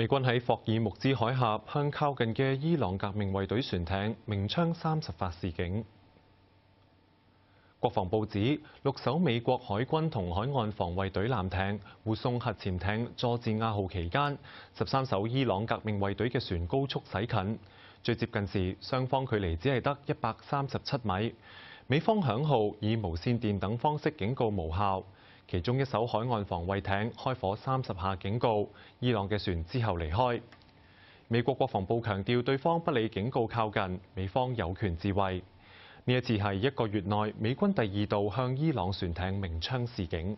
美軍喺霍爾木茲海峽向靠近嘅伊朗革命衛隊船艇鳴槍三十發示警。國防部指，六艘美國海軍同海岸防衛隊艦艇護送核潛艇「佐治亞號」期間，十三艘伊朗革命衛隊嘅船高速駛近，最接近時雙方距離只係得一百三十七米。美方響號以無線電等方式警告無效，其中一艘海岸防衛艇開火三十下警告，伊朗嘅船之後離開。美國國防部強調，對方不理警告靠近，美方有權自衛。呢一次係一個月內美軍第二度向伊朗船艇鳴槍示警。